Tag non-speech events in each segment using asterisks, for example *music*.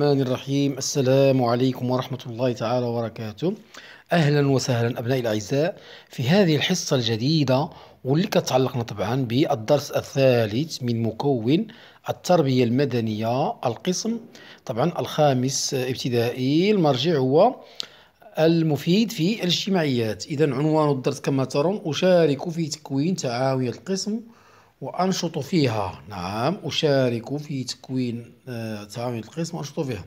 الرحمن الرحيم السلام عليكم ورحمة الله تعالى وبركاته أهلا وسهلا أبنائي الأعزاء في هذه الحصة الجديدة واللي كتعلقنا طبعا بالدرس الثالث من مكون التربية المدنية القسم طبعا الخامس ابتدائي المرجع هو المفيد في الاجتماعيات إذا عنوان الدرس كما ترون أشارك في تكوين تعاوي القسم وأنشط فيها نعم أشارك في تكوين آه، تعاون القسم وأنشط فيها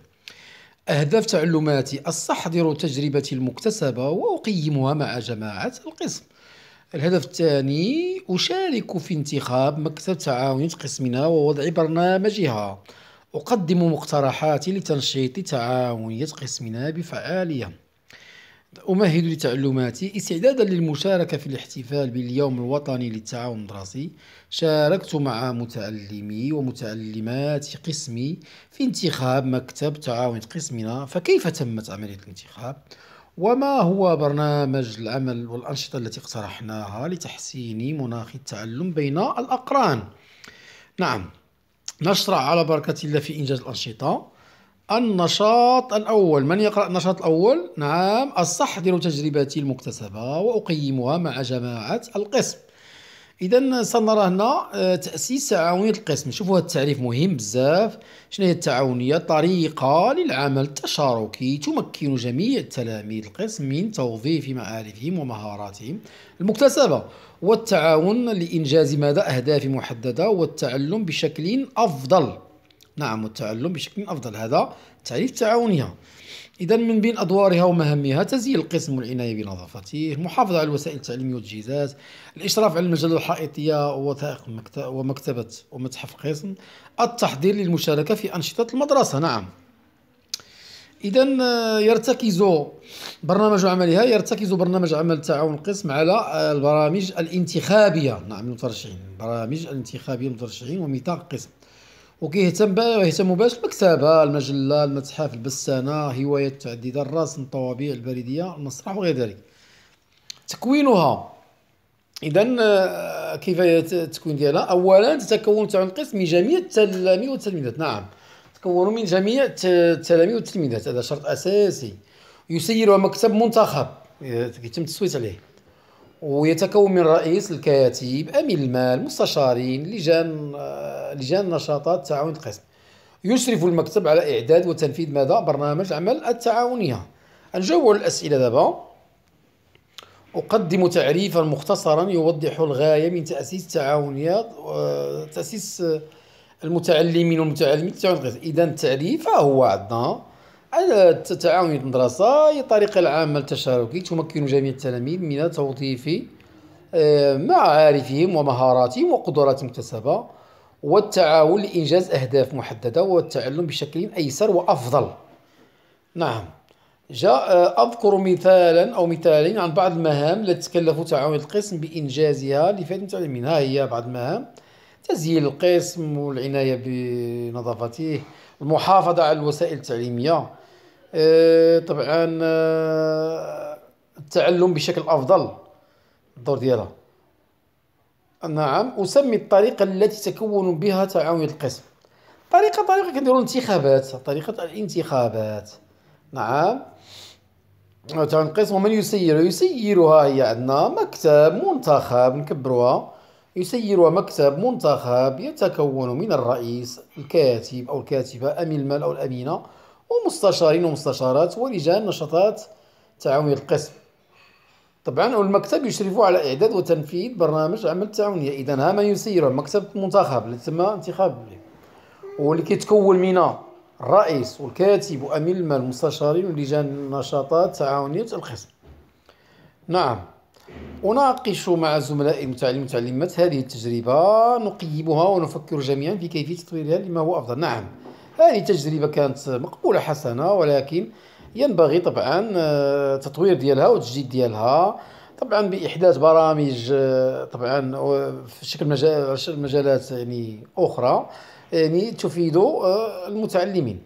أهداف تعلماتي أستحضر تجربتي المكتسبة وأقيمها مع جماعة القسم الهدف الثاني أشارك في انتخاب مكتب تعاونية قسمنا ووضع برنامجها أقدم مقترحاتي لتنشيط تعاونية قسمنا بفعالية أمهد لتعلماتي استعدادا للمشاركة في الاحتفال باليوم الوطني للتعاون الدراسي شاركت مع متعلمي ومتعلمات قسمي في انتخاب مكتب تعاون قسمنا فكيف تمت عملية الانتخاب وما هو برنامج العمل والأنشطة التي اقترحناها لتحسين مناخ التعلم بين الأقران نعم نشرع على بركة الله في إنجاز الأنشطة النشاط الأول من يقرأ النشاط الأول؟ نعم أستحضر تجربتي المكتسبة وأقيمها مع جماعة القسم إذا سنرى هنا آه، تأسيس تعاونية القسم شوفوا هذا التعريف مهم بزاف شنو هي التعاونية؟ طريقة للعمل التشاركي تمكن جميع تلاميذ القسم من توظيف معارفهم ومهاراتهم المكتسبة والتعاون لإنجاز ماذا؟ أهداف محددة والتعلم بشكل أفضل نعم والتعلم بشكل أفضل هذا تعريف تعاونية إذا من بين أدوارها ومهامها تزيين القسم والعناية بنظافته، المحافظة على الوسائل التعليمية والتجهيزات، الإشراف على المجلة الحائطية ووثائق ومكتبة ومتحف القسم التحضير للمشاركة في أنشطة المدرسة، نعم. إذا آه، يرتكز برنامج عملها يرتكز برنامج عمل تعاون القسم على البرامج الانتخابية، نعم للمترشحين، البرامج الانتخابية للمترشحين وميثاق القسم. وكيهتم يهتم باش المكتبه المجله المتحف البستانه هوايه متعدده الرسم الطوابع البريديه المسرح وغير ذلك تكوينها اذا آه، كيف التكوين ديالها اولا تتكون قسم من جميع التلاميذ والتلميذات نعم تكون من جميع التلاميذ والتلميذات هذا شرط اساسي يسيرها مكتب منتخب يتم التصويت عليه ويتكون من رئيس الكاتب امين المال مستشارين لجان آه، لجان نشاطات تعاون القسم يشرف المكتب على اعداد وتنفيذ ماذا برنامج العمل التعاونيه نجول على الاسئله دابا اقدم تعريفا مختصرا يوضح الغايه من تاسيس التعاونيات آه، تاسيس آه، المتعلمين والمتعلمين التعاون القسم اذا التعريف هو عندنا التعاون المدرسة هي الطريقة العامة التشاركي تمكن جميع التلاميذ من توظيف آه، معارفهم ومهاراتهم وقدراتهم المكتسبة والتعاون لإنجاز أهداف محددة والتعلم بشكل أيسر وأفضل نعم جاء آه، أذكر مثالا أو مثالين عن بعض المهام التي تكلف تعاون القسم بإنجازها لفائدة المتعلمين ها هي بعض المهام تزيين القسم والعناية بنظافته المحافظة على الوسائل التعليمية آه، طبعا آه، التعلم بشكل أفضل الدور ديالها نعم أسمي الطريقة التي تكون بها تعاونية القسم طريقة طريقة كنديرو الانتخابات طريقة الانتخابات نعم تنقسم ومن يسير يسيرها هي عندنا مكتب منتخب نكبروها يسير مكتب منتخب يتكون من الرئيس الكاتب أو الكاتبة أمين المال أو الأمينة ومستشارين ومستشارات ولجان نشاطات تعاونية القسم طبعا المكتب يشرف على إعداد وتنفيذ برنامج عمل التعاونية إذا ها من يسير مكتب منتخب اللي تم انتخاب له واللي كيتكون من الرئيس والكاتب وأمين المال المستشارين ولجان نشاطات تعاونية القسم نعم أناقش مع زملائي المتعلمين والمتعلمات هذه التجربة نقيمها ونفكر جميعا في كيفية تطويرها لما هو أفضل نعم هذه التجربة كانت مقبولة حسنة ولكن ينبغي طبعا آه، تطوير ديالها وتجديد ديالها طبعا باحداث برامج آه، طبعا آه، في شكل مجالات يعني اخرى يعني تفيد المتعلمين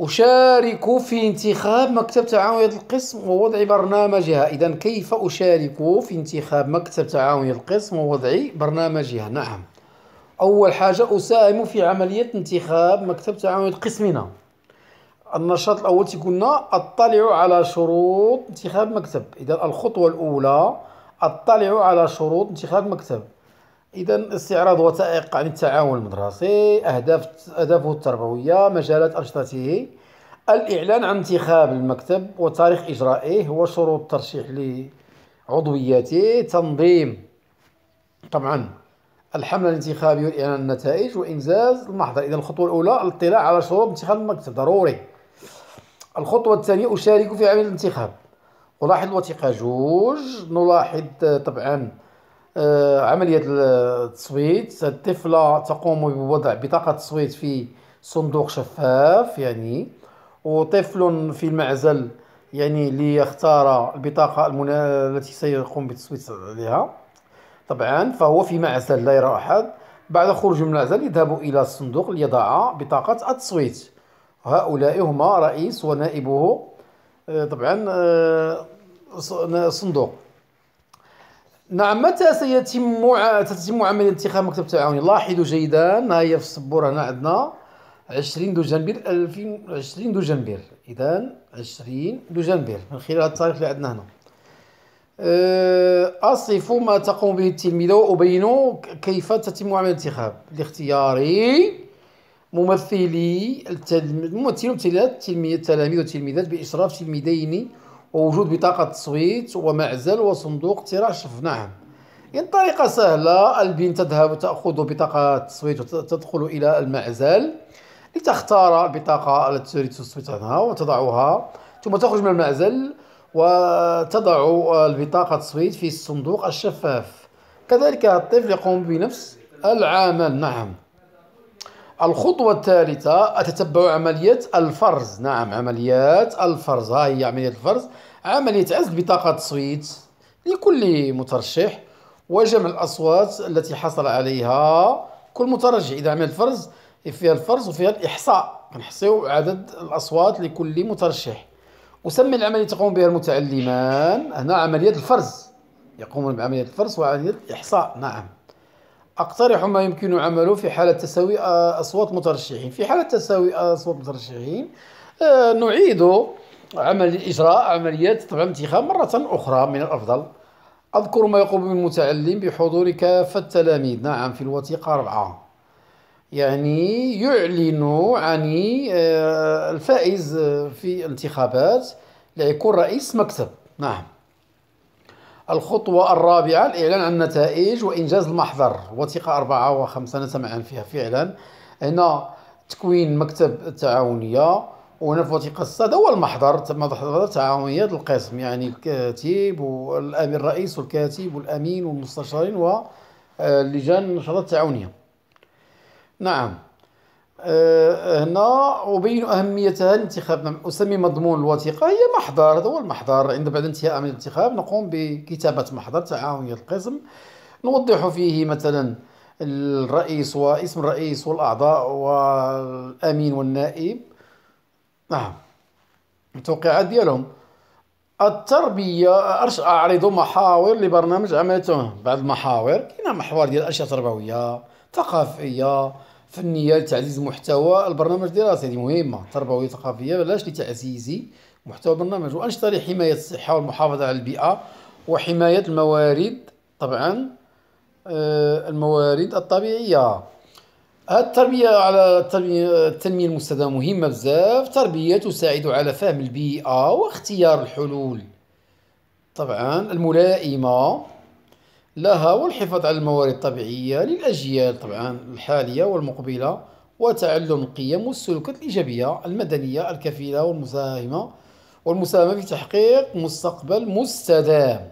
أشارك في انتخاب مكتب تعاونية القسم ووضع برنامجها إذا كيف أشارك في انتخاب مكتب تعاونية القسم ووضع برنامجها نعم أول حاجة أساهم في عملية انتخاب مكتب تعاونية قسمنا النشاط الأول تقولنا أطلع على شروط انتخاب مكتب إذا الخطوة الأولى أطلع على شروط انتخاب مكتب اذا استعراض وثائق عن التعاون المدرسي اهداف اهدافه التربويه مجالات انشطته الاعلان عن انتخاب المكتب وتاريخ اجرائه وشروط الترشيح لعضويته تنظيم طبعا الحمله الانتخابيه والاعلان النتائج وانجاز المحضر اذا الخطوه الاولى الاطلاع على شروط انتخاب المكتب ضروري الخطوه الثانيه اشارك في عمل الانتخاب ألاحظ الوثيقه جوج نلاحظ طبعا آه، عملية التصويت الطفلة تقوم بوضع بطاقة التصويت في صندوق شفاف يعني وطفل في المعزل يعني ليختار البطاقة التي سيقوم بالتصويت عليها طبعا فهو في معزل لا يرى أحد بعد خروج من المعزل يذهب إلى الصندوق ليضع بطاقة التصويت هؤلاء هما رئيس ونائبه آه، طبعا آه، صندوق نعم متى سيتم تتم عمليه انتخاب مكتب التعاون لاحظوا جيدا ها هي في السبوره هنا عندنا 20 دجنبير 2020 دجنبير اذا 20 دجنبير من خلال التاريخ اللي عندنا هنا أه، اصف ما تقوم به التلميذه وابين كيف تتم عمل الانتخاب لاختياري ممثلي التلم... التلميذ التلاميذ والتلميذات باشراف تلميذين ووجود بطاقة تصويت ومعزل وصندوق اقتراع شف نعم إن طريقة سهلة البين تذهب تأخذ بطاقة تصويت وتدخل إلى المعزل لتختار البطاقة التي تريد تصويت عنها وتضعها ثم تخرج من المعزل وتضع البطاقة التصويت في الصندوق الشفاف كذلك الطفل يقوم بنفس العمل نعم الخطوة الثالثة أتتبع عملية الفرز نعم عمليات الفرز ها هي عملية الفرز عملية عزل بطاقة تصويت لكل مترشح وجمع الأصوات التي حصل عليها كل مترشح إذا عملية الفرز فيها الفرز وفيها الإحصاء كنحصيو عدد الأصوات لكل مترشح وسمي العملية تقوم بها المتعلمان هنا عملية الفرز يقومون بعملية الفرز وعملية الإحصاء نعم أقترح ما يمكن عمله في حالة تساوي أصوات مترشحين في حالة تساوي أصوات مترشحين نعيد عمل اجراء عملية طبعا انتخاب مرة أخرى من الأفضل أذكر ما يقوم المتعلم بحضور كافة التلاميذ نعم في الوثيقة أربعة يعني يعلن عن الفائز في الانتخابات ليكون رئيس مكتب نعم الخطوة الرابعة الإعلان عن النتائج وإنجاز المحضر وثيقة أربعة وخمسة نتمعن فيها فعلا هنا تكوين مكتب التعاونية وهنا في الوثيقة السادة هو المحضر محضر تعاونية القسم يعني الكاتب والأمين الرئيس والكاتب والأمين والمستشارين واللجان آه، النشاطات التعاونية نعم آه، هنا أبين أهميتها الانتخاب أسمي مضمون الوثيقة هي محضر هذا هو المحضر عند بعد انتهاء عمل الانتخاب نقوم بكتابة محضر تعاوني القسم نوضح فيه مثلا الرئيس واسم الرئيس والأعضاء والأمين والنائب نعم التوقيعات ديالهم التربية أرش أعرض محاور لبرنامج عملته بعض المحاور كاين محور ديال أشياء تربوية ثقافية فنيه لتعزيز محتوى البرنامج الدراسي هذه مهمه تربويه ثقافيه بلاش لتعزيز محتوى البرنامج وانشطه لحمايه الصحه والمحافظه على البيئه وحمايه الموارد طبعا آه، الموارد الطبيعيه هاد التربيه على التنميه المستدامه مهمه بزاف تربيه تساعد على فهم البيئه واختيار الحلول طبعا الملائمه لها والحفاظ على الموارد الطبيعية للأجيال طبعا الحالية والمقبلة وتعلم القيم والسلوكات الإيجابية المدنية الكفيلة والمساهمة والمساهمة في تحقيق مستقبل مستدام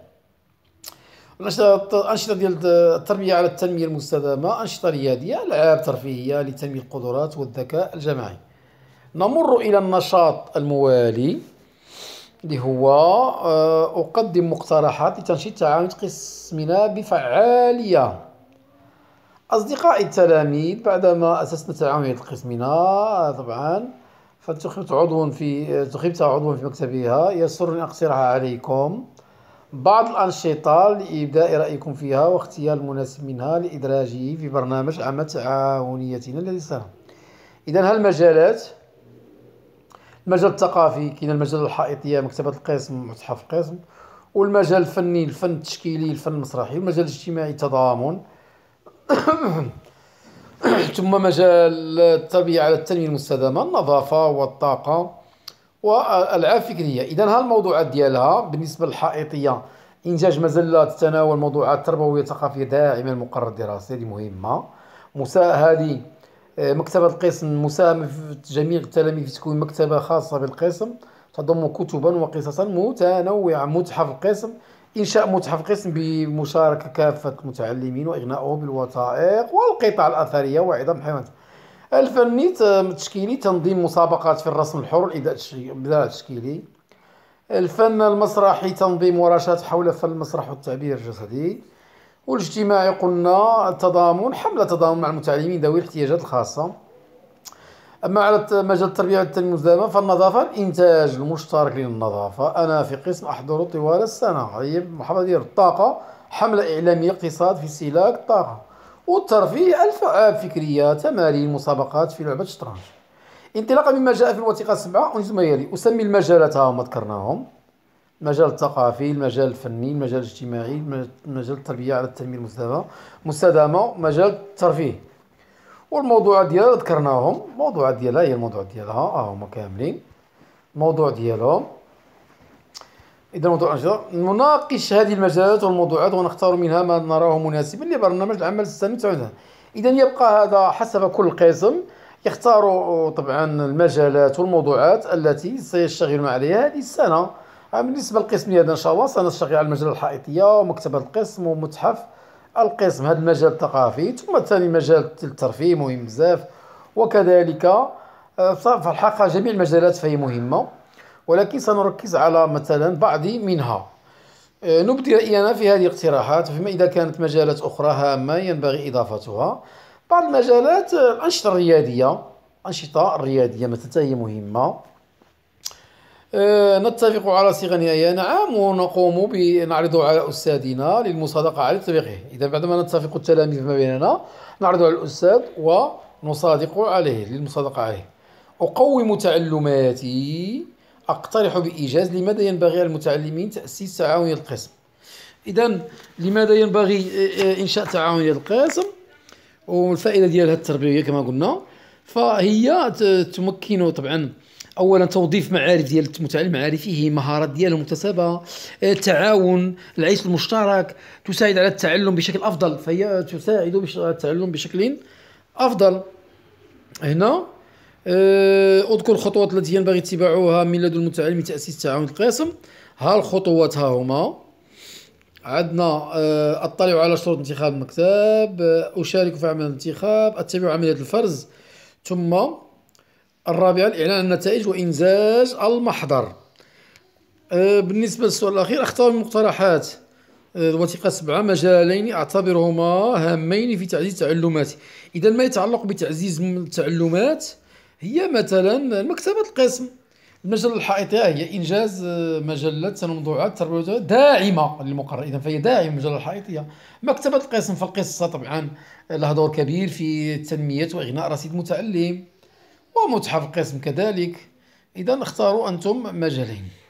الأنشطة ديال التربية على التنمية المستدامة أنشطة ريادية ألعاب ترفيهية لتنمية القدرات والذكاء الجماعي نمر إلى النشاط الموالي اللي هو آه، أقدم مقترحات لتنشيط تعاون قسمنا بفعالية أصدقائي التلاميذ بعدما أسسنا تعاونية قسمنا آه، طبعا فانتخبت عضوا في انتخبت آه، عضوا في مكتبها يسرني أقترح عليكم بعض الأنشطة لإبداء رأيكم فيها واختيار المناسب منها لإدراجه في برنامج عمل تعاونيتنا الذي سنه إذا هالمجالات المجال الثقافي كاين المجال الحائطيه مكتبه القسم متحف القسم والمجال الفني الفن التشكيلي الفن المسرحي والمجال الاجتماعي التضامن *coughs* ثم مجال التربيه على التنميه المستدامه النظافه والطاقه والالعاب الفكريه اذا هالموضوعات ديالها بالنسبه للحائطيه انتاج مجله تتناول موضوعات تربويه ثقافيه داعمه للمقرر الدراسي هذه مهمه مساهله مكتبة القسم في جميع التلاميذ في تكوين مكتبة خاصة بالقسم تضم كتبا وقصصا متنوعة متحف القسم إنشاء متحف القسم بمشاركة كافة المتعلمين وإغنائهم بالوثائق والقطع الأثرية وعظم حيوانات الفني التشكيلي تنظيم مسابقات في الرسم الحر الإبداع التشكيلي الفن المسرحي تنظيم ورشات حول فن المسرح والتعبير الجسدي والاجتماعي قلنا التضامن حملة تضامن مع المتعلمين ذوي الاحتياجات الخاصة أما على مجال التربية والتنمية المزدهرة فالنظافة الإنتاج المشترك للنظافة أنا في قسم أحضره طوال السنة هي محافظة ديال الطاقة حملة إعلامية اقتصاد في استهلاك الطاقة والترفيه ألعاب فكرية تمارين مسابقات في لعبة الشطرنج انطلاقا مما جاء في الوثيقة السبعة ما يلي أسمي المجالات ها هما ذكرناهم المجال الثقافي المجال الفني المجال الاجتماعي مجال التربيه على التنميه المستدامه مستدامه مجال الترفيه والموضوع ديالها ذكرناهم الموضوع ديالها هي الموضوع ديالها ها هما كاملين الموضوع ديالهم اذا موضوع الانشطه نناقش هذه المجالات والموضوعات ونختار منها ما نراه مناسبا لبرنامج العمل السنوي تاعنا اذا يبقى هذا حسب كل قسم يختار طبعا المجالات والموضوعات التي سيشتغلون عليها هذه السنه آه، بالنسبه للقسميه هذا ان شاء الله سنشتغل على المجله الحائطيه ومكتبه القسم ومتحف القسم هذا المجال الثقافي ثم الثاني مجال الترفيه مهم بزاف وكذلك آه، في الحقيقه جميع المجالات فهي مهمه ولكن سنركز على مثلا بعض منها آه، نبدي رأينا في هذه الاقتراحات فيما إذا كانت مجالات أخرى هامة ينبغي إضافتها بعض المجالات الأنشطة الرياديه الأنشطة الرياديه مثلا هي مهمة آه، نتفق على صيغه نهائيه نعم ونقوم بنعرض على أستاذنا للمصادقة على تطبيقه إذا بعدما نتفق التلاميذ ما بيننا نعرض على الأستاذ ونصادق عليه للمصادقة عليه أقوم تعلماتي أقترح بإيجاز لماذا ينبغي على المتعلمين تأسيس تعاوني القسم إذا لماذا ينبغي آه، آه، إنشاء تعاوني القسم والفائدة ديالها التربوية كما قلنا فهي تمكن طبعا اولا توظيف معارف ديال المتعلم المعارفي هي مهارات ديالهم مكتسبه التعاون آه، العيش المشترك تساعد على التعلم بشكل افضل فهي تساعد على التعلم بشكل افضل هنا آه، اذكر الخطوات التي ينبغي اتباعها من لدى المتعلم تاسيس تعاون القسم ها الخطوات ها هما عندنا آه، اطلع على شروط انتخاب المكتب اشارك في عمل الانتخاب اتبع عمليه الفرز ثم الرابعة الإعلان النتائج وإنزاج المحضر أه، بالنسبة للسؤال الأخير أختار من مقترحات أه، الوثيقة سبعة مجالين أعتبرهما هامين في تعزيز تعلماتي إذا ما يتعلق بتعزيز التعلمات هي مثلا مكتبة القسم المجلة الحائطية هي إنجاز أه، مجلة وموضوعات تربوية داعمة للمقرر إذا فهي داعمة المجلة الحائطية مكتبة القسم فالقصة طبعا لها دور كبير في تنمية وإغناء رصيد المتعلم ومتحف القسم كذلك إذا اختاروا أنتم مجالين